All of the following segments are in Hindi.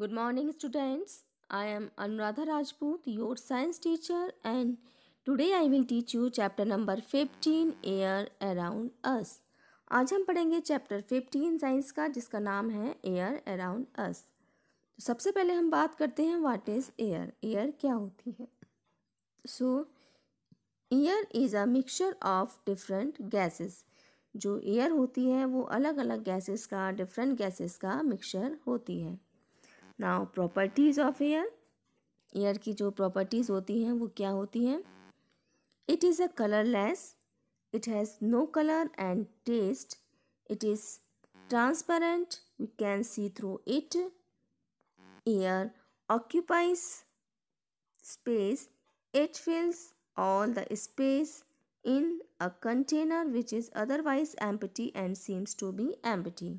Good morning students I am Anuradha Rajput your science teacher and today I will teach you chapter number fifteen air around us. आज हम पढ़ेंगे चैप्टर फिफ्टीन साइंस का जिसका नाम है एयर अराउंड अस सबसे पहले हम बात करते हैं व्हाट इज़ एयर एयर क्या होती है so air is a mixture of different gases जो एयर होती है वो अलग अलग गैसेस का डिफरेंट गैसेस का मिक्सचर होती है now properties of air air की जो प्रॉपर्टीज़ होती हैं वो क्या होती हैं it is a colourless it has no colour and taste it is transparent we can see through it air occupies space it fills all the space in a container which is otherwise empty and seems to be empty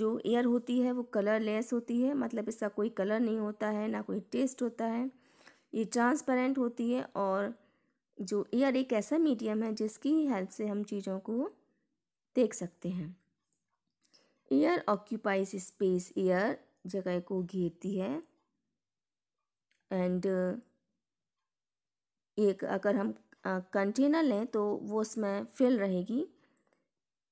जो एयर होती है वो कलरलेस होती है मतलब इसका कोई कलर नहीं होता है ना कोई टेस्ट होता है ये ट्रांसपेरेंट होती है और जो एयर एक ऐसा मीडियम है जिसकी हेल्प से हम चीज़ों को देख सकते हैं एयर ऑक्यूपाइज स्पेस एयर जगह को घेरती है एंड uh, एक अगर हम कंटेनर uh, लें तो वो उसमें फिल रहेगी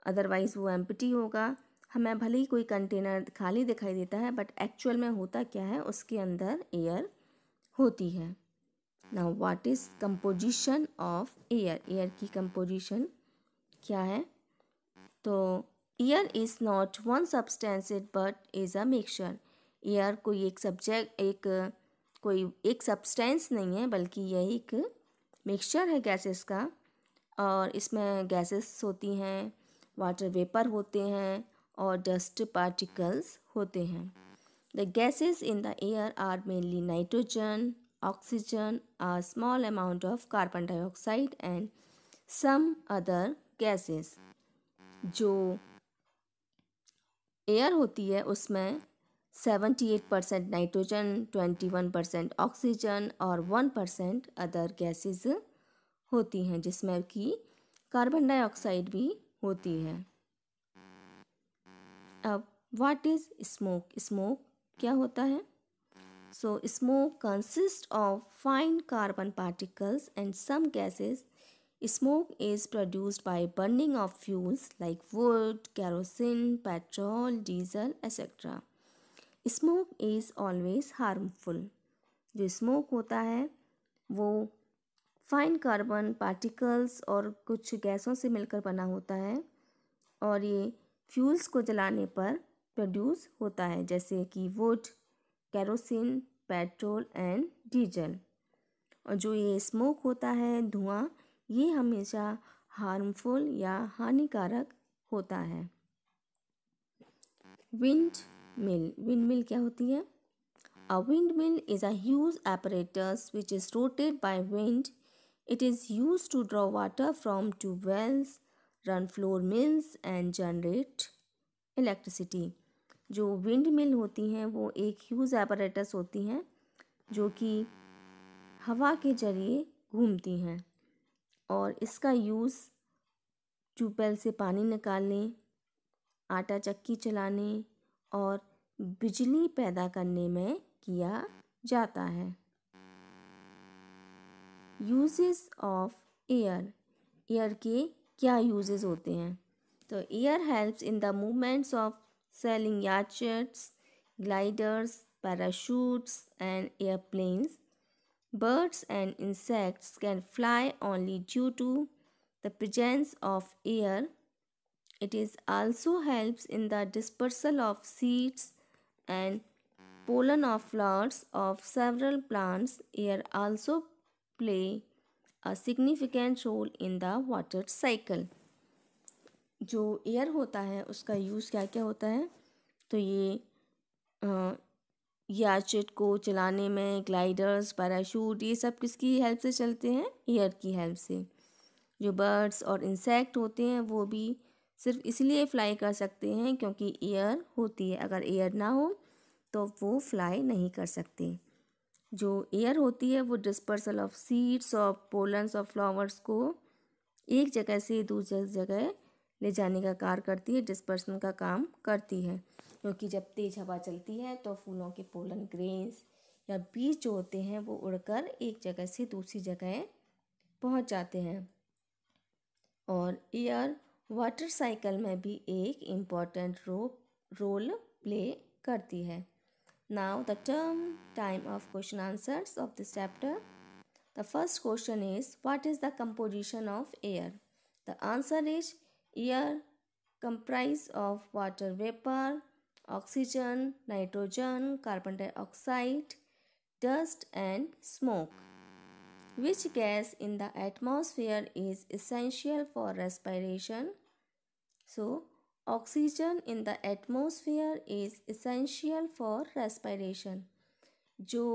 अदरवाइज़ वो एम्पटी होगा हमें भले ही कोई कंटेनर खाली दिखाई देता है बट एक्चुअल में होता क्या है उसके अंदर एयर होती है ना what is composition of air air की कंपोजिशन क्या है तो air is not one substance it but is a mixture air कोई एक सब्जेक्ट एक कोई एक सब्सटेंस नहीं है बल्कि यह एक मिक्सचर है गैसेस का और इसमें गैसेस होती हैं वाटर वेपर होते हैं और डस्ट पार्टिकल्स होते हैं the gases in the air are mainly nitrogen oxygen a small amount of carbon dioxide and some other gases जो एयर होती है उसमें seventy eight percent nitrogen twenty one percent oxygen और वन परसेंट अदर गैसेस होती हैं जिसमें कि कार्बन डाइऑक्साइड भी होती है अब वाट इज स्मोक स्मोक क्या होता है सो smoke consist of fine carbon particles and some gases smoke is produced by burning of fuels like wood kerosene petrol diesel etcetera smoke is always harmful जो स्मोक होता है वो फाइन कार्बन पार्टिकल्स और कुछ गैसों से मिलकर बना होता है और ये फ्यूल्स को जलाने पर प्रोड्यूस होता है जैसे कि wood kerosene petrol and diesel और जो ये स्मोक होता है धुआं ये हमेशा हार्मफुल या हानिकारक होता है विंड मिल विंड मिल क्या होती है a wind mill is a huge apparatus which is rotated by wind. It is used to draw water from two run flour mills and generate electricity जो विंड मिल होती हैं वो एक ह्यूज एपरेटस होती हैं जो कि हवा के जरिए घूमती हैं और इसका यूज़ ट्यूबवेल से पानी निकालने आटा चक्की चलाने और बिजली पैदा करने में किया जाता है यूजेस ऑफ एयर एयर के क्या यूजेज होते हैं तो air helps in the movements of sailing yachts gliders parachutes and aeroplanes birds and insects can fly only due to the presence of air it is also helps in the dispersal of seeds and pollen of flowers of several plants air also play a significant role in the water cycle जो एयर होता है उसका यूज़ क्या क्या होता है तो ये याचिट को चलाने में ग्लाइडर्स पैराशूट ये सब किसकी हेल्प से चलते हैं एयर की हेल्प से जो बर्ड्स और इंसेक्ट होते हैं वो भी सिर्फ इसलिए फ्लाई कर सकते हैं क्योंकि एयर होती है अगर एयर ना हो तो वो फ्लाई नहीं कर सकते जो एयर होती है वो dispersal of seeds of pollens of flowers को एक जगह से दूसरी जगह ले जाने का कार्य करती है डिस्पर्सन का काम करती है क्योंकि जब तेज हवा चलती है तो फूलों के पोलन ग्रेन्स या बीज जो होते हैं वो उड़कर एक जगह से दूसरी जगह पहुंच जाते हैं और एयर वाटर साइकिल में भी एक इम्पॉर्टेंट रो रोल प्ले करती है Now the term time of question answers of this chapter. The first question is what is the composition of air? The answer is air comprised of water vapor, oxygen, nitrogen, carbon dioxide, dust and smoke. Which gas in the atmosphere is essential for respiration? So, oxygen in the atmosphere is essential for respiration जो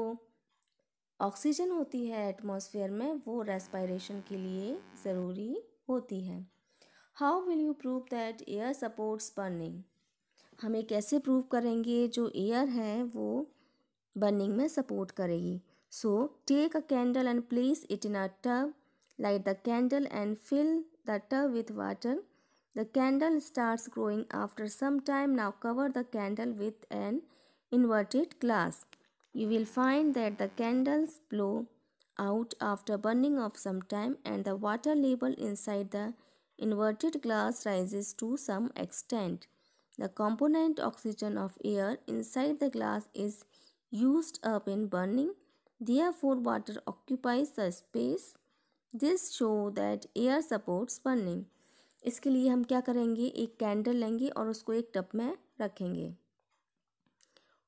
ऑक्सीजन होती है एटमोसफियर में वो रेस्पायरेशन के लिए ज़रूरी होती है how will you prove that air supports burning हमें कैसे प्रूव करेंगे जो एयर है वो बर्निंग में सपोर्ट करेगी so take a candle and place it in a tub light the candle and fill the tub with water The candle starts growing after some time. Now cover the candle with an inverted glass. You will find that the candles blow out after burning of some time and the water level inside the inverted glass rises to some extent. The component oxygen of air inside the glass is used up in burning. Therefore, water occupies the space. This shows that air supports burning. इसके लिए हम क्या करेंगे एक कैंडल लेंगे और उसको एक टप में रखेंगे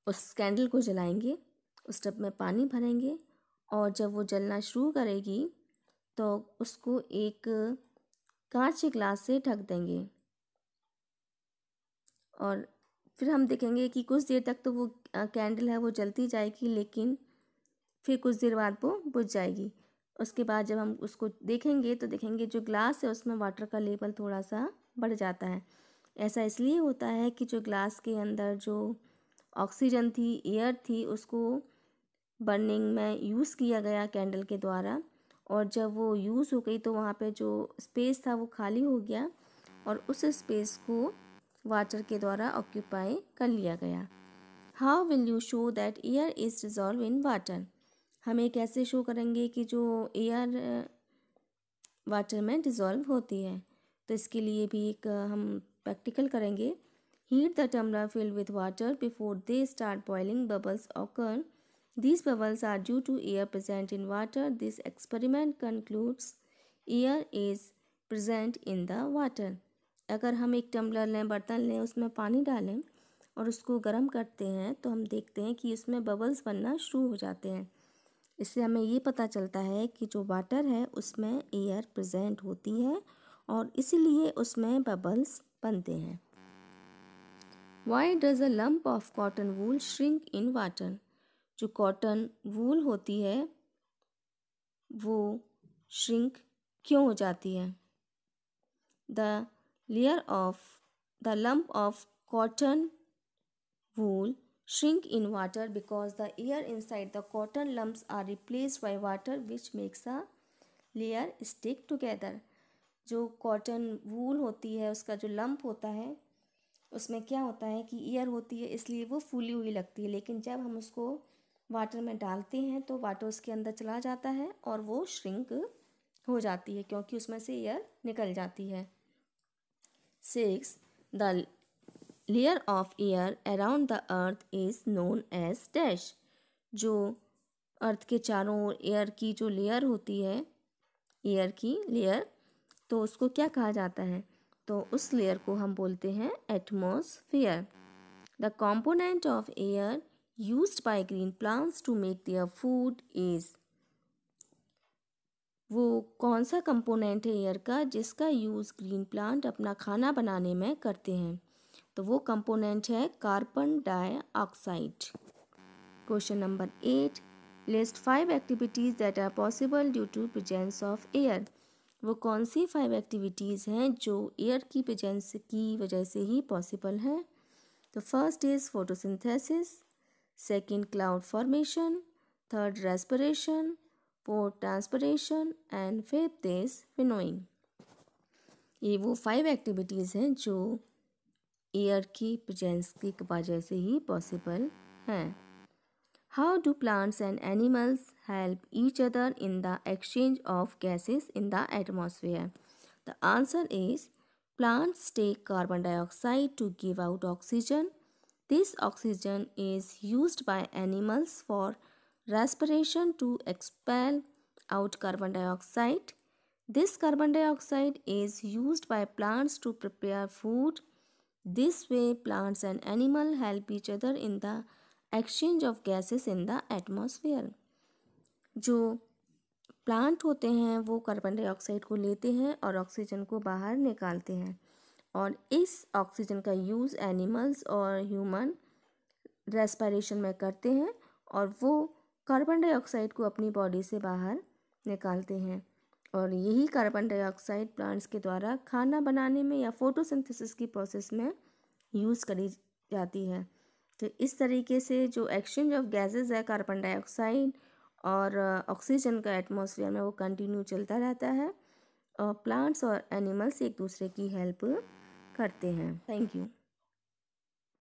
उस कैंडल को जलाएंगे उस टप में पानी भरेंगे और जब वो जलना शुरू करेगी तो उसको एक कांच के ग्लास से ढक देंगे और फिर हम देखेंगे कि कुछ देर तक तो वो कैंडल है वो जलती जाएगी लेकिन फिर कुछ देर बाद वो बुझ जाएगी उसके बाद जब हम उसको देखेंगे तो देखेंगे जो ग्लास है उसमें वाटर का लेवल थोड़ा सा बढ़ जाता है ऐसा इसलिए होता है कि जो ग्लास के अंदर जो ऑक्सीजन थी एयर थी उसको बर्निंग में यूज़ किया गया कैंडल के द्वारा और जब वो यूज़ हो गई तो वहाँ पे जो स्पेस था वो खाली हो गया और उस स्पेस को वाटर के द्वारा ऑक्यूपाई कर लिया गया how will you show that air is dissolve in water हमें कैसे शो करेंगे कि जो एयर वाटर में डिज़ोल्व होती है तो इसके लिए भी एक हम प्रैक्टिकल करेंगे हीट द टमरा filled with water before they start boiling bubbles occur this bubbles are due to air present in water this experiment concludes air is present in the water अगर हम एक टम्बलर लें बर्तन लें उसमें पानी डालें और उसको गर्म करते हैं तो हम देखते हैं कि उसमें बबल्स बनना शुरू हो जाते हैं इससे हमें ये पता चलता है कि जो वाटर है उसमें एयर प्रेजेंट होती है और इसीलिए उसमें बबल्स बनते हैं why does a lump of cotton wool shrink in water जो कॉटन वूल होती है वो श्रिंक क्यों हो जाती है the layer of the lump of cotton wool shrink in water because the air inside the cotton lumps are replaced by water which makes a layer stick together जो कॉटन वूल होती है उसका जो लम्प होता है उसमें क्या होता है कि ईयर होती है इसलिए वो फूली हुई लगती है लेकिन जब हम उसको वाटर में डालते हैं तो वाटर उसके अंदर चला जाता है और वो श्रिंक हो जाती है क्योंकि उसमें से ईयर निकल जाती है six the layer of air around the earth is known as dash जो अर्थ के चारों ओर एयर की जो लेयर होती है एयर की लेयर तो उसको क्या कहा जाता है तो उस लेयर को हम बोलते हैं atmosphere the component of air use by green plants to make their food is वो कौन सा कंपोनेंट है एयर का जिसका यूज़ ग्रीन प्लांट अपना खाना बनाने में करते हैं तो वो कंपोनेंट है carbon dioxide question number eight list five activities that are possible due to presence of air वो कौन सी फाइव एक्टिविटीज़ हैं जो एयर की प्रजेंस की वजह से ही पॉसिबल हैं तो first is photosynthesis second cloud formation third respiration fourth transpiration and fifth is winnowing ये वो फाइव एक्टिविटीज़ हैं जो एयर की प्रजेंस की वजह से ही पॉसिबल हैं how do plants and animals help each other in the exchange of gases in the atmosphere the answer is plants take carbon dioxide to give out oxygen this oxygen is use by animals for respiration to expel out carbon dioxide this carbon dioxide is use by plants to prepare food This way, plants and animal help each other in the exchange of gases in the atmosphere. जो प्लांट होते हैं वो कार्बन डाइऑक्साइड को लेते हैं और ऑक्सीजन को बाहर निकालते हैं और इस ऑक्सीजन का यूज़ एनिमल्स और ह्यूमन रेस्पिरेशन में करते हैं और वो कार्बन डाइऑक्साइड को अपनी बॉडी से बाहर निकालते हैं और यही कार्बन डाइऑक्साइड प्लांट्स के द्वारा खाना बनाने में या फोटोसिंथेसिस की प्रोसेस में यूज़ करी जाती है तो इस तरीके से जो एक्सचेंज ऑफ गैसेस है कार्बन डाइऑक्साइड और ऑक्सीजन का एटमॉस्फेयर में वो कंटिन्यू चलता रहता है और प्लांट्स और एनिमल्स एक दूसरे की हेल्प करते हैं थैंक यू